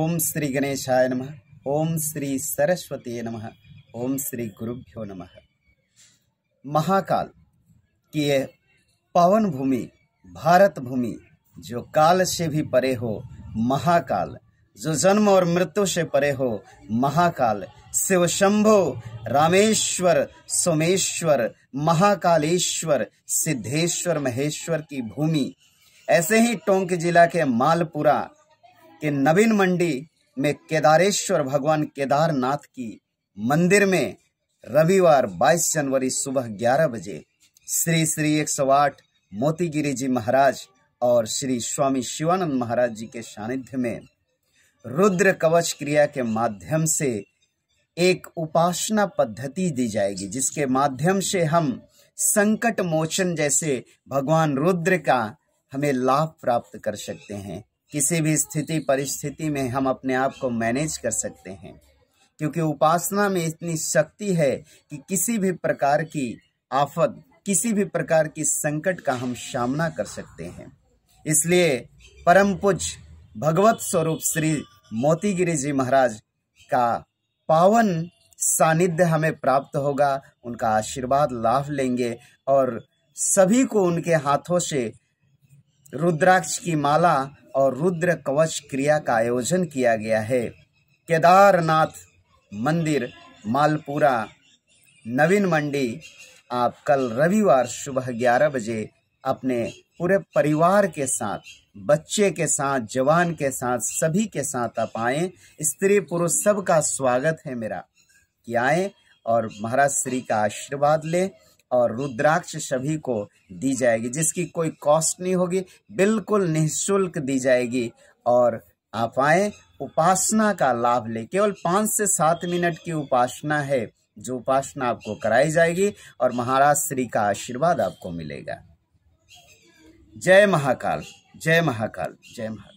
ओम श्री गणेशाय नमः ओम श्री सरस्वती नमः ओम श्री गुरुभ्यो नमः महाकाल की ये पवन भूमि भारत भूमि जो काल से भी परे हो महाकाल जो जन्म और मृत्यु से परे हो महाकाल शिव शंभो रामेश्वर सोमेश्वर महाकालेश्वर सिद्धेश्वर महेश्वर की भूमि ऐसे ही टोंक जिला के मालपुरा कि नवीन मंडी में केदारेश्वर भगवान केदारनाथ की मंदिर में रविवार 22 जनवरी सुबह 11 बजे श्री श्री 108 मोतीगिरी जी महाराज और श्री स्वामी शिवानंद महाराज जी के सानिध्य में रुद्र कवच क्रिया के माध्यम से एक उपासना पद्धति दी जाएगी जिसके माध्यम से हम संकट मोचन जैसे भगवान रुद्र का हमें लाभ प्राप्त कर सकते हैं किसी भी स्थिति परिस्थिति में हम अपने आप को मैनेज कर सकते हैं क्योंकि उपासना में इतनी शक्ति है कि किसी भी प्रकार की आफत किसी भी प्रकार की संकट का हम सामना कर सकते हैं इसलिए परम पुज भगवत स्वरूप श्री मोती गिरी जी महाराज का पावन सानिध्य हमें प्राप्त होगा उनका आशीर्वाद लाभ लेंगे और सभी को उनके हाथों से रुद्राक्ष की माला और रुद्र कवच क्रिया का आयोजन किया गया है केदारनाथ मंदिर मालपुरा नवीन मंडी आप कल रविवार सुबह 11 बजे अपने पूरे परिवार के साथ बच्चे के साथ जवान के साथ सभी के साथ आप आए स्त्री पुरुष सबका स्वागत है मेरा कि आए और महाराज श्री का आशीर्वाद लें और रुद्राक्ष सभी को दी जाएगी जिसकी कोई कॉस्ट नहीं होगी बिल्कुल निःशुल्क दी जाएगी और आप आए उपासना का लाभ ले केवल पाँच से सात मिनट की उपासना है जो उपासना आपको कराई जाएगी और महाराज श्री का आशीर्वाद आपको मिलेगा जय महाकाल जय महाकाल जय महाकाल